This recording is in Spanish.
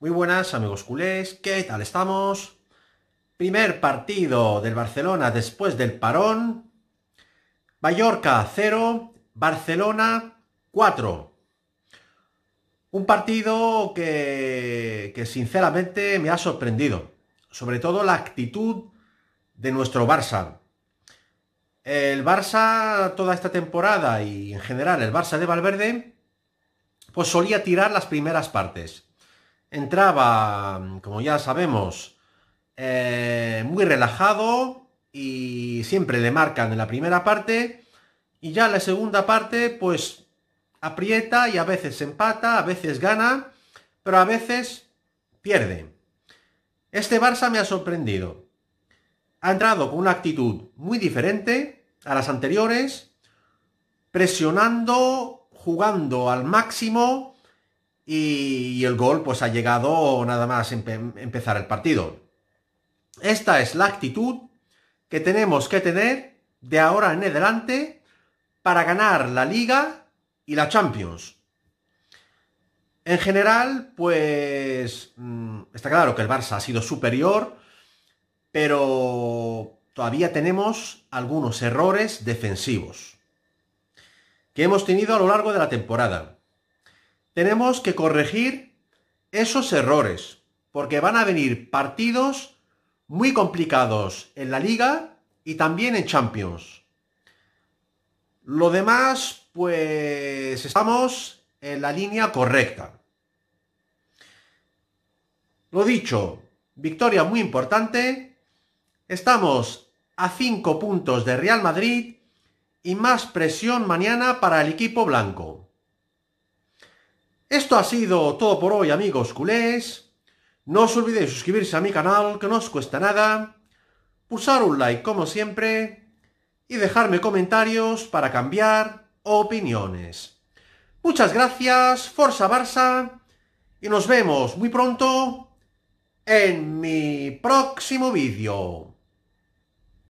Muy buenas amigos culés, ¿qué tal estamos? Primer partido del Barcelona después del parón. Mallorca 0, Barcelona 4. Un partido que, que sinceramente me ha sorprendido, sobre todo la actitud de nuestro Barça. El Barça toda esta temporada y en general el Barça de Valverde, pues solía tirar las primeras partes entraba, como ya sabemos, eh, muy relajado y siempre le marcan en la primera parte y ya en la segunda parte pues aprieta y a veces empata, a veces gana, pero a veces pierde. Este Barça me ha sorprendido. Ha entrado con una actitud muy diferente a las anteriores, presionando, jugando al máximo, y, el gol pues ha llegado nada más empezar el partido. Esta es la actitud que tenemos que tener de ahora en adelante para ganar la Liga y la Champions. En general, pues mm, está claro que el Barça ha sido superior, pero todavía tenemos algunos errores defensivos que hemos tenido a lo largo de la temporada tenemos que corregir esos errores, porque van a venir partidos muy complicados en la liga y también en Champions. Lo demás, pues estamos en la línea correcta. Lo dicho, victoria muy importante. Estamos a 5 puntos de Real Madrid y más presión mañana para el equipo blanco. Esto ha sido todo por hoy, amigos culés. No os olvidéis suscribirse a mi canal, que no os cuesta nada. Pulsar un like, como siempre. Y dejarme comentarios para cambiar opiniones. Muchas gracias, Forza Barça. Y nos vemos muy pronto en mi próximo vídeo.